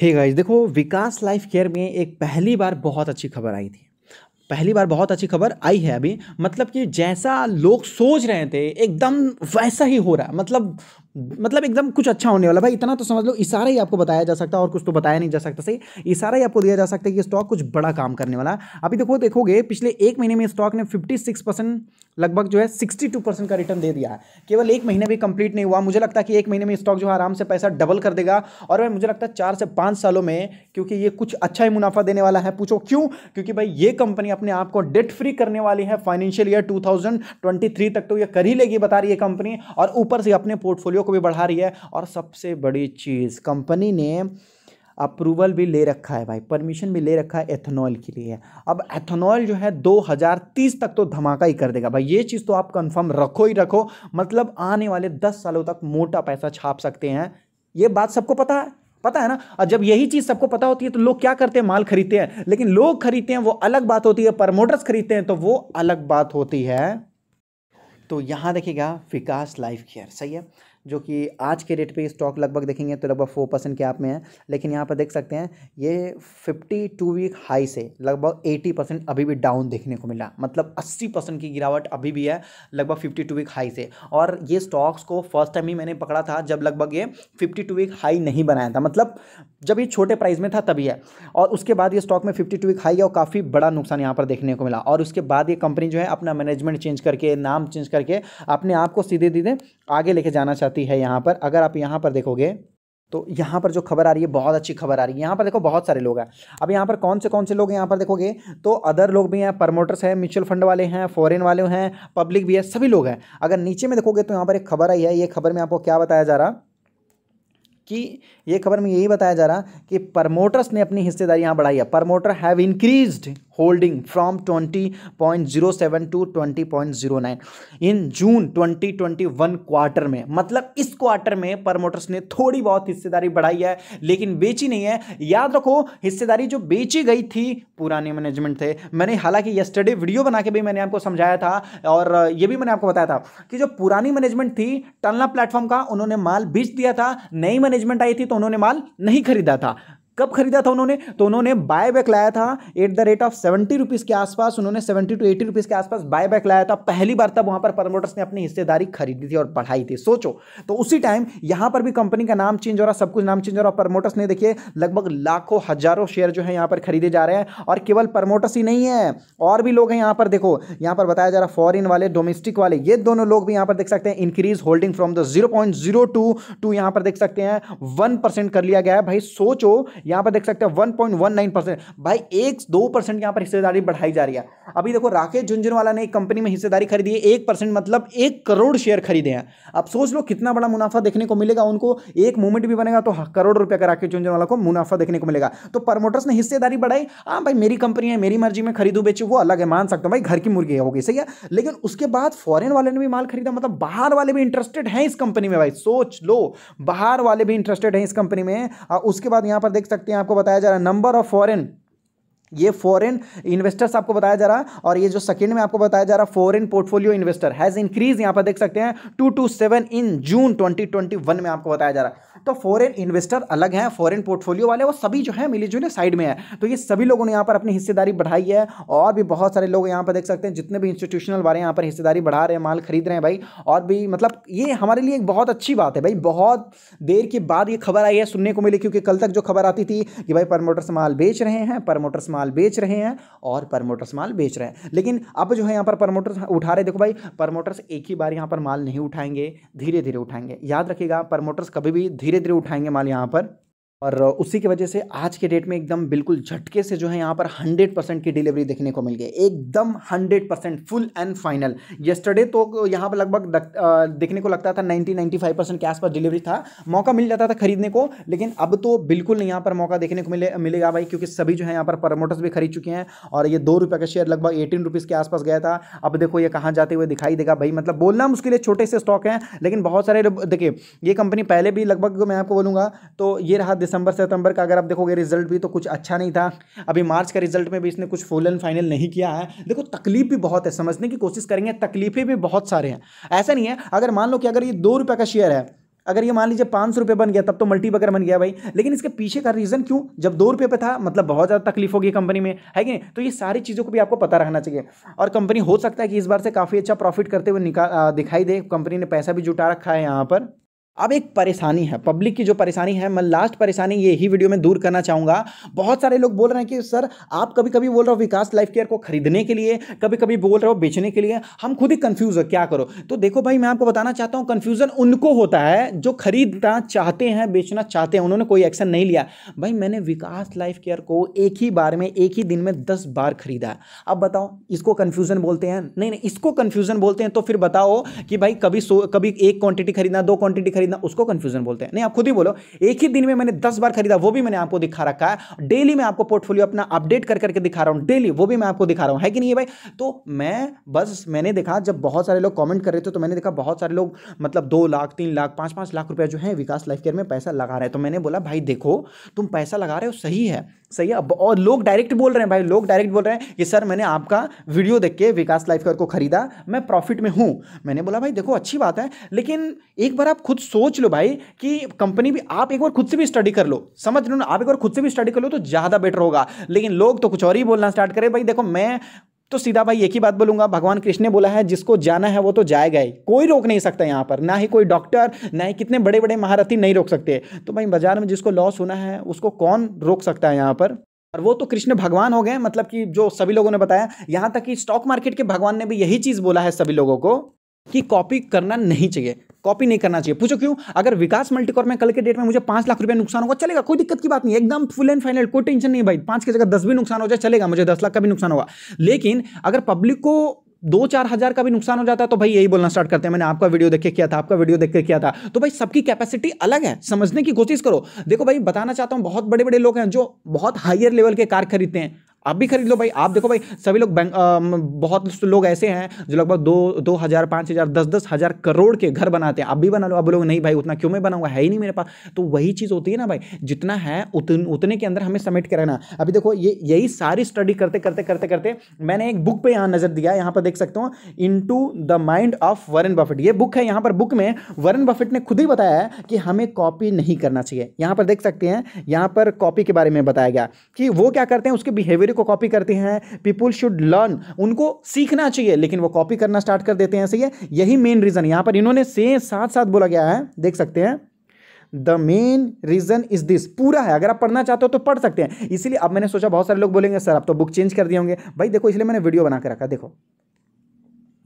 हे hey guys देखो विकास life care में एक पहली बार बहुत अच्छी खबर आई थी पहली बार बहुत अच्छी खबर आई है अभी मतलब कि जैसा लोग सोच रहे थे एकदम वैसा ही हो रहा है मतलब मतलब एकदम कुछ अच्छा होने वाला भाई इतना तो समझ लो इशारा ही आपको बताया जा सकता है और कुछ तो बताया नहीं जा सकता सही इशारा ही आपको दिया जा सकता है कि स्टॉक कुछ बड़ा काम करने वाला अभी देखो देखोगे पिछले एक महीने में स्टॉक ने फिफ्टी सिक्स परसेंट लगभग जो है सिक्सटी टू परसेंट का रिटर्न दे दिया है केवल एक महीना भी कंप्लीट नहीं हुआ मुझे लगता है कि एक महीने में स्टॉक जो है आराम से पैसा डबल कर देगा और भाई मुझे लगता है चार से पाँच सालों में क्योंकि ये कुछ अच्छा ही मुनाफा देने वाला है पूछो क्यों क्योंकि भाई ये कंपनी अपने आप को डेट फ्री करने वाली है फाइनेंशियल ईयर टू तक तो ये कर ही लेगी बता रही है कंपनी और ऊपर से अपने पोर्टफोलियो को भी बढ़ा रही है और सबसे बड़ी चीज़ कंपनी ने अप्रूवल भी ले रखा है भाई परमिशन भी ले रखा है एथेनॉल के लिए अब एथेनॉल जो है 2030 तक तो धमाका ही कर देगा भाई ये चीज़ तो आप कंफर्म रखो ही रखो मतलब आने वाले 10 सालों तक मोटा पैसा छाप सकते हैं ये बात सबको पता है पता है ना और जब यही चीज सबको पता होती है तो लोग क्या करते हैं माल खरीदते हैं लेकिन लोग खरीदते हैं वो अलग बात होती है प्रमोटर्स खरीदते हैं तो वो अलग बात होती है तो यहाँ देखिएगा विकास लाइफ केयर सही है जो कि आज के रेट पे स्टॉक लगभग देखेंगे तो लगभग फोर परसेंट के आप में है लेकिन यहाँ पर देख सकते हैं ये फिफ्टी टू वीक हाई से लगभग एटी परसेंट अभी भी डाउन देखने को मिला मतलब अस्सी परसेंट की गिरावट अभी भी है लगभग फिफ्टी टू वीक हाई से और ये स्टॉक्स को फर्स्ट टाइम ही मैंने पकड़ा था जब लगभग ये फिफ्टी टू वीक हाई नहीं बनाया था मतलब जब ये छोटे प्राइस में था तभी है और उसके बाद ये स्टॉक में फिफ्टी टू वीक हाई है और काफ़ी बड़ा नुकसान यहाँ पर देखने को मिला और उसके बाद ये कंपनी जो है अपना मैनेजमेंट चेंज करके नाम चेंज करके अपने आप को सीधे सीधे आगे लेके जाना चाहते करती है यहाँ पर अगर आप यहाँ पर देखोगे तो यहाँ पर जो खबर आ रही है बहुत अच्छी खबर आ रही है यहाँ पर देखो बहुत सारे लोग हैं अब यहाँ पर कौन से कौन से लोग यहाँ पर देखोगे तो अदर लोग भी हैं प्रमोटर्स हैं म्यूचुअल फंड वाले हैं फॉरेन वाले हैं पब्लिक भी है सभी लोग हैं अगर नीचे में देखोगे तो यहाँ पर एक खबर आई है ये खबर में आपको क्या बताया जा रहा कि ये खबर में यही बताया जा रहा कि प्रमोटर्स ने अपनी हिस्सेदारी यहाँ बढ़ाई है promoter have increased to twenty 20.07 zero 20.09 in June 2021 quarter में मतलब इस क्वार्टर में प्रमोटर्स ने थोड़ी बहुत हिस्सेदारी बढ़ाई है लेकिन बेची नहीं है याद रखो हिस्सेदारी जो बेची गई थी पुराने मैनेजमेंट थे मैंने हालांकि यस्टरडे वीडियो बना के भी मैंने आपको समझाया था और ये भी मैंने आपको बताया था कि जो पुरानी मैनेजमेंट थी टनला प्लेटफॉर्म का उन्होंने माल बेच दिया था नई मैनेजमेंट आई थी तो उन्होंने माल नहीं खरीदा था कब खरीदा था उन्होंने तो उन्होंने बाय बैक लाया था at the rate of seventy rupees के आसपास उन्होंने सेवेंटी टू एटी रुपीज़ के आसपास बाय बैक लाया था पहली बार तब वहां पर प्रमोटर्स ने अपनी हिस्सेदारी खरीदी थी और बढ़ाई थी सोचो तो उसी टाइम यहां पर भी कंपनी का नाम चेंज हो रहा सब कुछ नाम चेंज हो रहा प्रमोटर्स ने देखिए लगभग लाखों हज़ारों शेयर जो है यहाँ पर खरीदे जा रहे हैं और केवल प्रमोटर्स ही नहीं है और भी लोग हैं यहाँ पर देखो यहां पर बताया जा रहा फॉरिन वाले डोमेस्टिक वाले ये दोनों लोग भी यहाँ पर देख सकते हैं increase holding from the zero point zero two two यहां पर देख सकते हैं वन परसेंट कर लिया गया है भाई सोचो यहां पर देख सकते हैं one point one nine percent भाई एक दो परसेंट यहां पर हिस्सेदारी बढ़ाई जा रही है अभी देखो राकेश झुंझुनवाला ने एक कंपनी में हिस्सेदारी खरीदी है एक परसेंट मतलब एक करोड़ शेयर खरीदे हैं अब सोच लो कितना बड़ा मुनाफा देखने को मिलेगा उनको एक मूवमेंट भी बनेगा तो हाँ, करोड़ रुपया का राकेश झुंझुनवाला को मुनाफा देखने को मिलेगा तो प्रमोटर्स ने हिस्सेदारी बढ़ाई हाँ भाई मेरी कंपनी है मेरी मर्जी में खरीदू बेचू वो अलग है मान सकता हूँ भाई घर की मुर्गी होगी सही है लेकिन उसके बाद फॉरन वाले ने भी माल खरीदा मतलब बाहर वाले भी इंटरेस्टेड हैं इस कंपनी में भाई सोच लो बाहर वाले भी इंटरेस्टेड हैं इस कंपनी में हाँ, उसके बाद यहाँ पर देख सकते सकते हैं आपको बताया जा रहा है नंबर ऑफ फॉरेन ये फॉरेन इन्वेस्टर्स आपको बताया जा रहा है और ये जो सेकंड में आपको बताया जा रहा है foreign portfolio investor has increase यहां पर देख सकते हैं two two seven in June twenty twenty one में आपको बताया जा रहा है तो फॉरेन इन्वेस्टर अलग हैं फॉरेन पोर्टफोलियो वाले वो सभी जो है मिली जुली साइड में है तो ये सभी लोगों ने यहाँ पर अपनी हिस्सेदारी बढ़ाई है और भी बहुत सारे लोग यहाँ पर देख सकते हैं जितने भी इंस्टीट्यूशनल वाले यहाँ पर हिस्सेदारी बढ़ा रहे हैं माल खरीद रहे हैं भाई और भी मतलब ये हमारे लिए एक बहुत अच्छी बात है भाई बहुत देर के बाद ये खबर आई है सुनने को मिली क्योंकि कल तक जो खबर आती थी कि भाई प्रमोटर्स माल बेच रहे हैं प्रमोटर्स माल माल बेच रहे हैं और प्रमोटर्स माल बेच रहे हैं लेकिन अब जो है यहाँ पर प्रमोटर्स उठा रहे देखो भाई प्रमोटर्स एक ही बार यहाँ पर माल नहीं उठाएंगे धीरे धीरे उठाएंगे याद रखिएगा प्रमोटर्स कभी भी धीरे धीरे उठाएंगे माल यहाँ पर और उसी की वजह से आज के डेट में एकदम बिल्कुल झटके से जो है यहाँ पर 100 परसेंट की डिलीवरी देखने को मिल गई एकदम 100 percent full and final yesterday तो यहाँ पर लगभग देखने को लगता था 90 95 परसेंट के आसपास डिलीवरी था मौका मिल जाता था खरीदने को लेकिन अब तो बिल्कुल नहीं यहाँ पर मौका देखने को मिले मिलेगा भाई क्योंकि सभी जो है यहाँ पर प्रमोटर्स भी खरीद चुके हैं और ये दो रुपये का शेयर लगभग एटीन रुपीज़ के आसपास गया था अब देखो ये कहाँ जाते हुए दिखाई देगा भाई मतलब बोलना मुश्किल है छोटे से स्टॉक हैं लेकिन बहुत सारे देखिए ये कंपनी पहले भी लगभग मैं आपको बोलूँगा तो ये रहा दिसंबर सितंबर का अगर आप देखोगे रिजल्ट भी तो कुछ अच्छा नहीं था अभी मार्च का रिजल्ट में भी इसने कुछ फुल एंड फाइनल नहीं किया है देखो तकलीफ भी बहुत है समझने की कोशिश करेंगे तकलीफें भी बहुत सारे हैं ऐसा नहीं है अगर मान लो कि अगर ये दो रुपये का शेयर है अगर ये मान लीजिए पाँच सौ रुपये बन गया तब तो मल्टी बकर बन गया भाई लेकिन इसके पीछे का रीज़न क्यों जब दो रुपये पे था मतलब बहुत ज़्यादा तकलीफ होगी कंपनी में है कि नहीं तो ये सारी चीज़ों को भी आपको पता रहना चाहिए और कंपनी हो सकता है कि इस बार से काफ़ी अच्छा प्रॉफिट करते हुए निकाल दिखाई दे कंपनी ने पैसा भी जुटा रखा है यहाँ पर अब एक परेशानी है पब्लिक की जो परेशानी है मैं लास्ट परेशानी ये ही वीडियो में दूर करना चाहूँगा बहुत सारे लोग बोल रहे हैं कि सर आप कभी कभी बोल रहे हो विकास लाइफ केयर को खरीदने के लिए कभी कभी बोल रहे हो बेचने के लिए हम खुद ही कन्फ्यूज हो क्या करो तो देखो भाई मैं आपको बताना चाहता हूँ कन्फ्यूज़न उनको होता है जो खरीदना चाहते हैं बेचना चाहते हैं उन्होंने कोई एक्शन नहीं लिया भाई मैंने विकास लाइफ केयर को एक ही बार में एक ही दिन में दस बार खरीदा अब बताओ इसको कन्फ्यूज़न बोलते हैं नहीं नहीं इसको कन्फ्यूज़न बोलते हैं तो फिर बताओ कि भाई कभी कभी एक क्वान्टिटी खरीदना दो क्वान्टिटी खरीदना उसको कंफ्यूजन बोलते हैं नहीं आप खुद ही बोलो एक ही दिन में मैंने दस बार खरीदा वो भी मैंने आपको दिखा रखा है डेली मैं आपको पोर्टफोलियो अपना अपडेट कर करके दिखा रहा हूँ डेली वो भी मैं आपको दिखा रहा हूँ है कि नहीं है भाई तो मैं बस मैंने देखा जब बहुत सारे लोग कॉमेंट कर रहे थे तो मैंने देखा बहुत सारे लोग मतलब दो लाख तीन लाख पाँच पाँच लाख रुपया जो है विकास लाइफ केयर में पैसा लगा रहे हैं तो मैंने बोला भाई देखो तुम पैसा लगा रहे हो सही है सही है और लोग डायरेक्ट बोल रहे हैं भाई लोग डायरेक्ट बोल रहे हैं कि सर मैंने आपका वीडियो देख के विकास लाइफ केयर को खरीदा मैं प्रॉफिट में हूँ मैंने बोला भाई देखो अच्छी बात है लेकिन एक बार आप खुद सोच लो भाई कि कंपनी भी आप एक बार खुद से भी स्टडी कर लो समझ लो ना आप एक बार खुद से भी स्टडी कर लो तो ज़्यादा बेटर होगा लेकिन लोग तो कुछ और ही बोलना स्टार्ट करें भाई देखो मैं तो सीधा भाई एक ही बात बोलूंगा भगवान कृष्ण ने बोला है जिसको जाना है वो तो जाएगा ही कोई रोक नहीं सकता यहाँ पर ना ही कोई डॉक्टर ना ही कितने बड़े बड़े महारथी नहीं रोक सकते तो भाई बाजार में जिसको लॉस होना है उसको कौन रोक सकता है यहाँ पर और वो तो कृष्ण भगवान हो गए मतलब कि जो सभी लोगों ने बताया यहाँ तक कि स्टॉक मार्केट के भगवान ने भी यही चीज़ बोला है सभी लोगों को कि कॉपी करना नहीं चाहिए कॉपी नहीं करना चाहिए पूछो क्यों अगर विकास मल्टीकोर में कल के डेट में मुझे पांच लाख रुपया नुकसान होगा चलेगा कोई दिक्कत की बात नहीं एकदम फुल एंड फाइनल कोई टेंशन नहीं भाई पांच की जगह दस भी नुकसान हो जाए चलेगा मुझे दस लाख का भी नुकसान होगा लेकिन अगर पब्लिक को दो चार हजार का भी नुकसान हो जाता है तो भाई यही बोलना स्टार्ट करते हैं मैंने आपका वीडियो देख के किया था आपका वीडियो देख के किया था तो भाई सबकी कैपेसिटी अलग है समझने की कोशिश करो देखो भाई बताना चाहता हूं बहुत बड़े बड़े लोग हैं जो बहुत हायर लेवल के कार खरीदते हैं आप भी खरीद लो भाई आप देखो भाई सभी लोग बैंक बहुत लोग ऐसे हैं जो लगभग दो दो हज़ार पाँच हज़ार दस दस हज़ार करोड़ के घर बनाते हैं आप भी बना लो आप लोग नहीं भाई उतना क्यों मैं बनाऊंगा है ही नहीं मेरे पास तो वही चीज़ होती है ना भाई जितना है उतन, उतने के अंदर हमें सबमिट के रहना अभी देखो ये यही सारी स्टडी करते करते करते करते मैंने एक बुक पर यहाँ नज़र दिया यहाँ पर देख सकता हो in the mind of Warren Buffett ये बुक है यहाँ पर बुक में वरन बफेट ने खुद ही बताया है कि हमें कॉपी नहीं करना चाहिए यहाँ पर देख सकते हैं यहाँ पर कॉपी के बारे में बताया गया कि वो क्या करते हैं उसके बिहेवियर को कॉपी करते हैं पीपुल शुड लर्न उनको सीखना चाहिए लेकिन वो कॉपी करना स्टार्ट कर देते हैं सही है यही मेन रीज़न यहां पर इन्होंने सेम साथ साथ बोला गया है देख सकते हैं the main reason is this पूरा है अगर आप पढ़ना चाहते हो तो पढ़ सकते हैं इसीलिए अब मैंने सोचा बहुत सारे लोग बोलेंगे सर आप तो बुक चेंज कर दिए होंगे भाई देखो इसलिए मैंने वीडियो बनाकर रखा देखो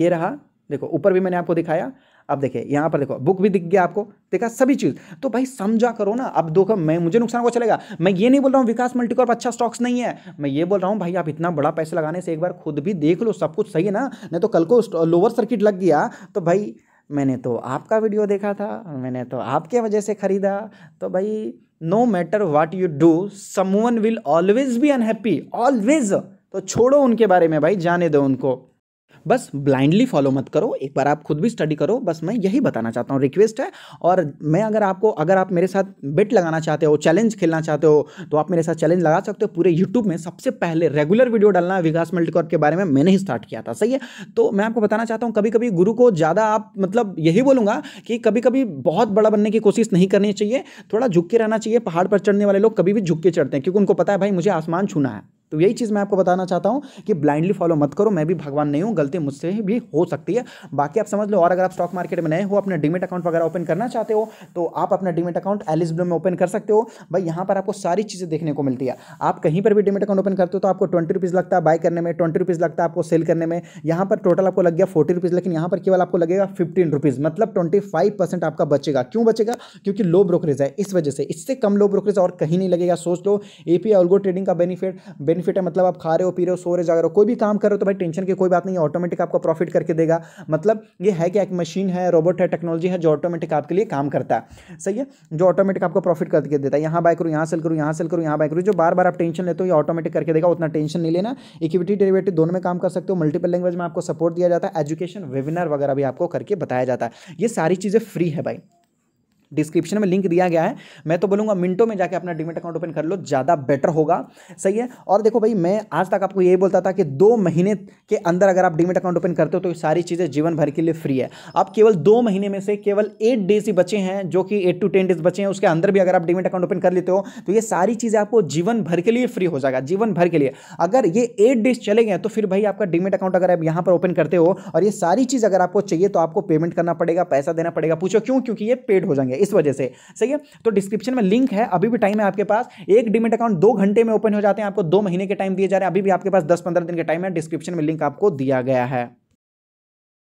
ये रहा देखो ऊपर भी मैंने आपको दिखाया अब देखिए यहाँ पर देखो बुक भी दिख गया आपको देखा सभी चीज़ तो भाई समझा करो ना अब देखो मैं मुझे नुकसान को चलेगा मैं ये नहीं बोल रहा हूँ विकास मल्टीकॉर्प अच्छा स्टॉक्स नहीं है मैं ये बोल रहा हूँ भाई आप इतना बड़ा पैसा लगाने से एक बार खुद भी देख लो सब कुछ सही है ना नहीं तो कल को लोअर सर्किट लग गया तो भाई मैंने तो आपका वीडियो देखा था मैंने तो आपके वजह से ख़रीदा तो भाई no matter what you do someone will always be unhappy always तो छोड़ो उनके बारे में भाई जाने दो उनको बस ब्लाइंडली फॉलो मत करो एक बार आप खुद भी स्टडी करो बस मैं यही बताना चाहता हूँ रिक्वेस्ट है और मैं अगर आपको अगर आप मेरे साथ बेट लगाना चाहते हो चैलेंज खेलना चाहते हो तो आप मेरे साथ चैलेंज लगा सकते हो पूरे यूट्यूब में सबसे पहले रेगुलर वीडियो डालना विकास मल्टीकॉर्प के बारे में मैंने ही स्टार्ट किया था सही है तो मैं आपको बताना चाहता हूँ कभी कभी गुरु को ज़्यादा आप मतलब यही बोलूँगा कि कभी कभी बहुत बड़ा बनने की कोशिश नहीं करनी चाहिए थोड़ा झुक के रहना चाहिए पहाड़ पर चढ़ने वाले लोग कभी भी झुक के चढ़ते हैं क्योंकि उनको पता है भाई मुझे आसमान छूना है तो यही चीज़ मैं आपको बताना चाहता हूँ कि ब्लाइंडली फॉलो मत करो मैं भी भगवान नहीं हूँ गलती मुझसे भी हो सकती है बाकी आप समझ लो और अगर आप स्टॉक मार्केट में नए हो अपने डिमेट अकाउंट वगैरह ओपन करना चाहते हो तो आप अपना डिमेट अकाउंट एलिस ब्लू में ओपन कर सकते हो भाई यहाँ पर आपको सारी चीज़ें देखने को मिलती है आप कहीं पर भी डिमेट अकाउंट ओपन करते हो तो आपको ट्वेंटी रुपीज़ लगता है बाय करने में ट्वेंटी रुपीज़ लगता है आपको सेल करने में यहाँ पर टोटल आपको लग गया फोर्टी रुपीज़ लेकिन यहाँ पर केवल आपको लगेगा फिफ्टीन रुपीज़ मतलब ट्वेंटी फाइव परसेंट आपका बचेगा क्यों बचेगा क्योंकि लो ब्रोकरेज है इस वजह से इससे कम लो ब्रोकरेज और कहीं नहीं लगेगा सोच लो ए पी ऑलगो ट्रेडिंग का बेनिफिट बेनिफिट है मतलब आप खा रहे हो पी रहे हो सो रहे जा रहे हो कोई भी काम कर रहे हो तो भाई टेंशन की कोई बात नहीं ऑटोमेटिक आपको प्रॉफिट करके देगा मतलब ये है कि एक मशीन है रोबोट है टेक्नोलॉजी है जो ऑटोमेटिक आपके लिए काम करता है सही है जो ऑटोमेटिक आपको प्रॉफिट करके देता है यहाँ बाय करूँ यहाँ सेल करूँ यहाँ सेल करूँ यहाँ बाय करूँ जो बार बार आप टेंशन लेते हो ये ऑटोमेटिक करके देगा उतना टेंशन नहीं लेना इक्विटी डेरिवेटिव दोनों में काम कर सकते हो मल्टीपल लैंग्वेज में आपको सपोर्ट दिया जाता है एजुकेशन वेबिनार वगैरह भी आपको करके बताया जाता है ये सारी चीज़ें फ्री है भाई डिस्क्रिप्शन में लिंक दिया गया है मैं तो बोलूँगा मिनटों में जाकर अपना डिमेट अकाउंट ओपन कर लो ज़्यादा बेटर होगा सही है और देखो भाई मैं आज तक आपको यही बोलता था कि दो महीने के अंदर अगर आप डिमेट अकाउंट ओपन करते हो तो सारी चीज़ें जीवन भर के लिए फ्री है आप केवल दो महीने में से केवल एट डेज ही बचे हैं जो कि एट टू टेन डेज बचे हैं उसके अंदर भी अगर आप डिमेट अकाउंट ओपन कर लेते हो तो ये सारी चीज़ें आपको जीवन भर के लिए फ्री हो जाएगा जीवन भर के लिए अगर ये एट डेज चले गए तो फिर भाई आपका डिमेट अकाउंट अगर आप यहाँ पर ओपन करते हो और ये सारी चीज़ अगर आपको चाहिए तो आपको पेमेंट करना पड़ेगा पैसा देना पड़ेगा पूछो क्यों क्योंकि ये पेड हो जाएंगे इस वजह से सही है तो डिस्क्रिप्शन में लिंक है अभी भी टाइम है आपके पास एक डिमिट अकाउंट दो घंटे में ओपन हो जाते हैं आपको दो महीने के टाइम दिए जा रहे हैं अभी भी आपके पास दस पंद्रह दिन के टाइम है डिस्क्रिप्शन में लिंक आपको दिया गया है